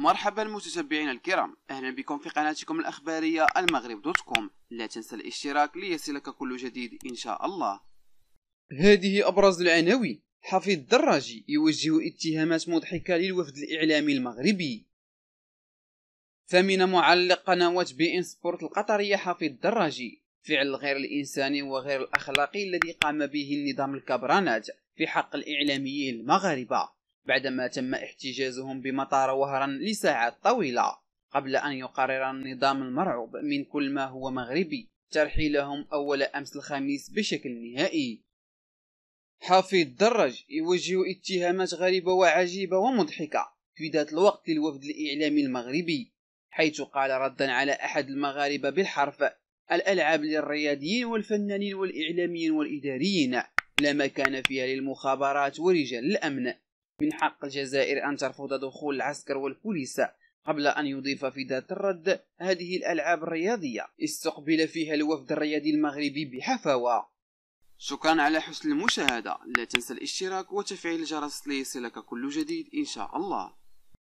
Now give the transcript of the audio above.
مرحبا المتتبعين الكرام اهلا بكم في قناتكم الاخباريه المغرب دوت كوم لا تنسى الاشتراك ليصلك كل جديد ان شاء الله هذه ابرز العناوين حفيظ الدراجي يوجه اتهامات مضحكه للوفد الاعلامي المغربي ثمن معلق قنوات بي ان سبورت القطريه حفيظ الدراجي فعل غير الانساني وغير الاخلاقي الذي قام به النظام الكبرانات في حق الاعلاميين المغاربه بعدما تم احتجازهم بمطار وهرا لساعات طويلة قبل أن يقرر النظام المرعوب من كل ما هو مغربي ترحيلهم أول أمس الخميس بشكل نهائي حافي درج يوجه اتهامات غريبة وعجيبة ومضحكة في ذات الوقت للوفد الإعلامي المغربي حيث قال ردا على أحد المغاربة بالحرف الألعاب للرياضيين والفنانين والإعلاميين والإداريين لا مكان فيها للمخابرات ورجال الأمن من حق الجزائر أن ترفض دخول العسكر والبوليس قبل أن يضيف في ذات الرد هذه الألعاب الرياضية استقبل فيها الوفد الرياضي المغربي بحفاوة شكرا على حسن المشاهدة لا تنسى الاشتراك وتفعيل الجرس ليصلك كل جديد إن شاء الله